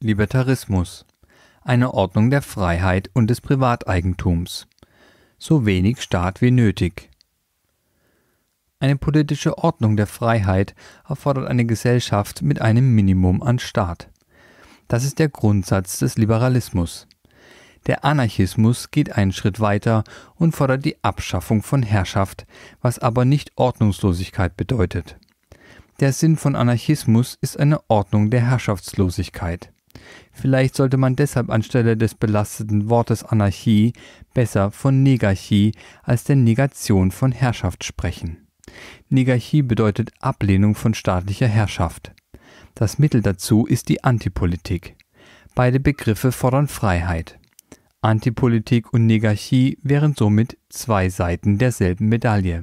Libertarismus. Eine Ordnung der Freiheit und des Privateigentums. So wenig Staat wie nötig. Eine politische Ordnung der Freiheit erfordert eine Gesellschaft mit einem Minimum an Staat. Das ist der Grundsatz des Liberalismus. Der Anarchismus geht einen Schritt weiter und fordert die Abschaffung von Herrschaft, was aber nicht Ordnungslosigkeit bedeutet. Der Sinn von Anarchismus ist eine Ordnung der Herrschaftslosigkeit. Vielleicht sollte man deshalb anstelle des belasteten Wortes Anarchie besser von Negarchie als der Negation von Herrschaft sprechen. Negarchie bedeutet Ablehnung von staatlicher Herrschaft. Das Mittel dazu ist die Antipolitik. Beide Begriffe fordern Freiheit. Antipolitik und Negarchie wären somit zwei Seiten derselben Medaille.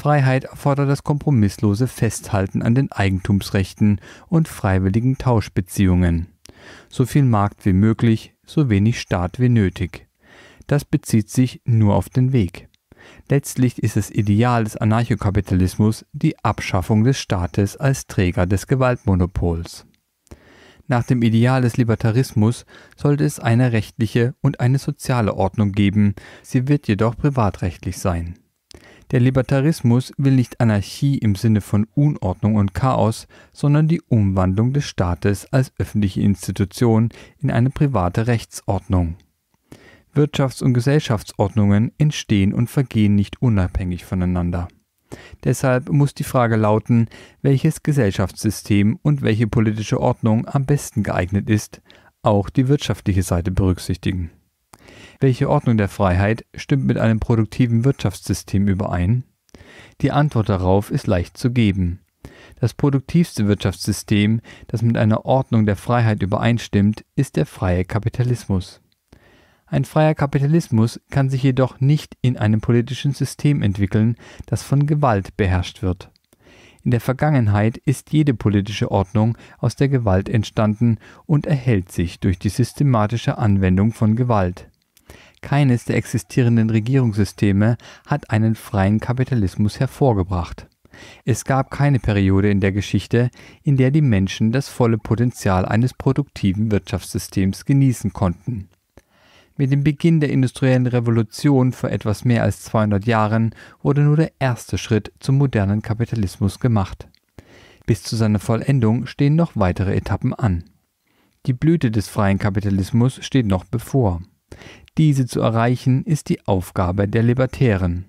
Freiheit erfordert das kompromisslose Festhalten an den Eigentumsrechten und freiwilligen Tauschbeziehungen. So viel Markt wie möglich, so wenig Staat wie nötig. Das bezieht sich nur auf den Weg. Letztlich ist das Ideal des Anarchokapitalismus die Abschaffung des Staates als Träger des Gewaltmonopols. Nach dem Ideal des Libertarismus sollte es eine rechtliche und eine soziale Ordnung geben, sie wird jedoch privatrechtlich sein. Der Libertarismus will nicht Anarchie im Sinne von Unordnung und Chaos, sondern die Umwandlung des Staates als öffentliche Institution in eine private Rechtsordnung. Wirtschafts- und Gesellschaftsordnungen entstehen und vergehen nicht unabhängig voneinander. Deshalb muss die Frage lauten, welches Gesellschaftssystem und welche politische Ordnung am besten geeignet ist, auch die wirtschaftliche Seite berücksichtigen. Welche Ordnung der Freiheit stimmt mit einem produktiven Wirtschaftssystem überein? Die Antwort darauf ist leicht zu geben. Das produktivste Wirtschaftssystem, das mit einer Ordnung der Freiheit übereinstimmt, ist der freie Kapitalismus. Ein freier Kapitalismus kann sich jedoch nicht in einem politischen System entwickeln, das von Gewalt beherrscht wird. In der Vergangenheit ist jede politische Ordnung aus der Gewalt entstanden und erhält sich durch die systematische Anwendung von Gewalt. Keines der existierenden Regierungssysteme hat einen freien Kapitalismus hervorgebracht. Es gab keine Periode in der Geschichte, in der die Menschen das volle Potenzial eines produktiven Wirtschaftssystems genießen konnten. Mit dem Beginn der industriellen Revolution vor etwas mehr als 200 Jahren wurde nur der erste Schritt zum modernen Kapitalismus gemacht. Bis zu seiner Vollendung stehen noch weitere Etappen an. Die Blüte des freien Kapitalismus steht noch bevor. Diese zu erreichen ist die Aufgabe der Libertären.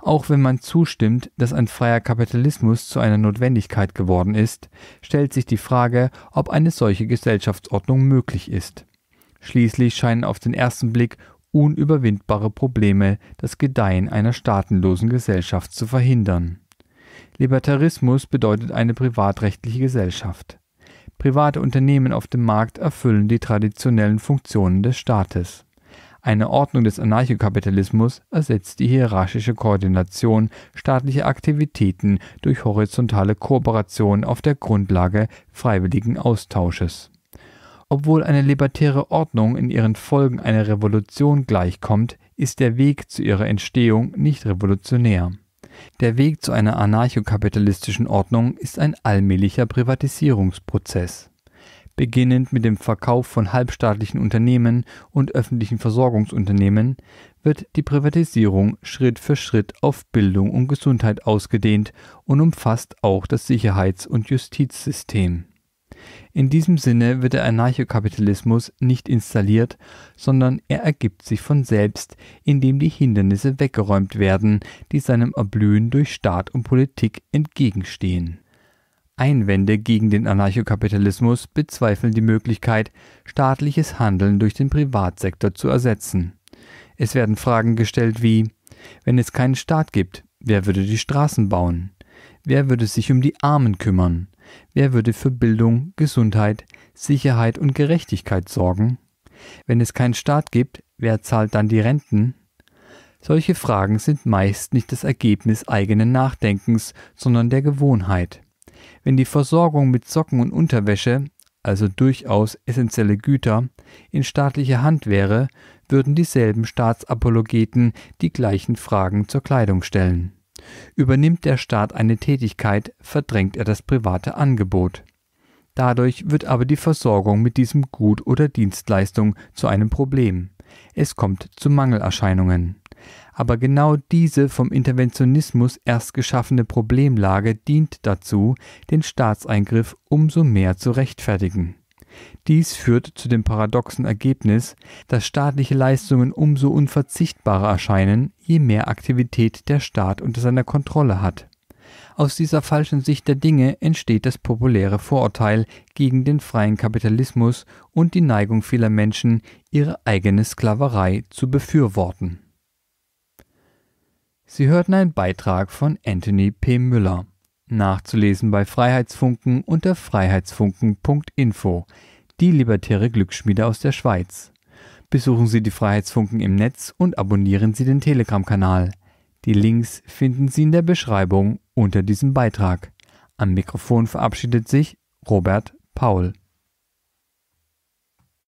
Auch wenn man zustimmt, dass ein freier Kapitalismus zu einer Notwendigkeit geworden ist, stellt sich die Frage, ob eine solche Gesellschaftsordnung möglich ist. Schließlich scheinen auf den ersten Blick unüberwindbare Probleme das Gedeihen einer staatenlosen Gesellschaft zu verhindern. Libertarismus bedeutet eine privatrechtliche Gesellschaft. Private Unternehmen auf dem Markt erfüllen die traditionellen Funktionen des Staates. Eine Ordnung des Anarchokapitalismus ersetzt die hierarchische Koordination staatlicher Aktivitäten durch horizontale Kooperation auf der Grundlage freiwilligen Austausches. Obwohl eine libertäre Ordnung in ihren Folgen einer Revolution gleichkommt, ist der Weg zu ihrer Entstehung nicht revolutionär der Weg zu einer anarchokapitalistischen Ordnung ist ein allmählicher Privatisierungsprozess. Beginnend mit dem Verkauf von halbstaatlichen Unternehmen und öffentlichen Versorgungsunternehmen wird die Privatisierung Schritt für Schritt auf Bildung und Gesundheit ausgedehnt und umfasst auch das Sicherheits- und Justizsystem in diesem Sinne wird der Anarchokapitalismus nicht installiert, sondern er ergibt sich von selbst, indem die Hindernisse weggeräumt werden, die seinem Erblühen durch Staat und Politik entgegenstehen. Einwände gegen den Anarchokapitalismus bezweifeln die Möglichkeit, staatliches Handeln durch den Privatsektor zu ersetzen. Es werden Fragen gestellt wie Wenn es keinen Staat gibt, wer würde die Straßen bauen? Wer würde sich um die Armen kümmern? Wer würde für Bildung, Gesundheit, Sicherheit und Gerechtigkeit sorgen? Wenn es keinen Staat gibt, wer zahlt dann die Renten? Solche Fragen sind meist nicht das Ergebnis eigenen Nachdenkens, sondern der Gewohnheit. Wenn die Versorgung mit Socken und Unterwäsche, also durchaus essentielle Güter, in staatlicher Hand wäre, würden dieselben Staatsapologeten die gleichen Fragen zur Kleidung stellen. Übernimmt der Staat eine Tätigkeit, verdrängt er das private Angebot. Dadurch wird aber die Versorgung mit diesem Gut oder Dienstleistung zu einem Problem. Es kommt zu Mangelerscheinungen. Aber genau diese vom Interventionismus erst geschaffene Problemlage dient dazu, den Staatseingriff umso mehr zu rechtfertigen. Dies führt zu dem paradoxen Ergebnis, dass staatliche Leistungen umso unverzichtbarer erscheinen, je mehr Aktivität der Staat unter seiner Kontrolle hat. Aus dieser falschen Sicht der Dinge entsteht das populäre Vorurteil gegen den freien Kapitalismus und die Neigung vieler Menschen, ihre eigene Sklaverei zu befürworten. Sie hörten einen Beitrag von Anthony P. Müller. Nachzulesen bei Freiheitsfunken unter freiheitsfunken.info. Die libertäre Glücksschmiede aus der Schweiz. Besuchen Sie die Freiheitsfunken im Netz und abonnieren Sie den Telegram-Kanal. Die Links finden Sie in der Beschreibung unter diesem Beitrag. Am Mikrofon verabschiedet sich Robert Paul.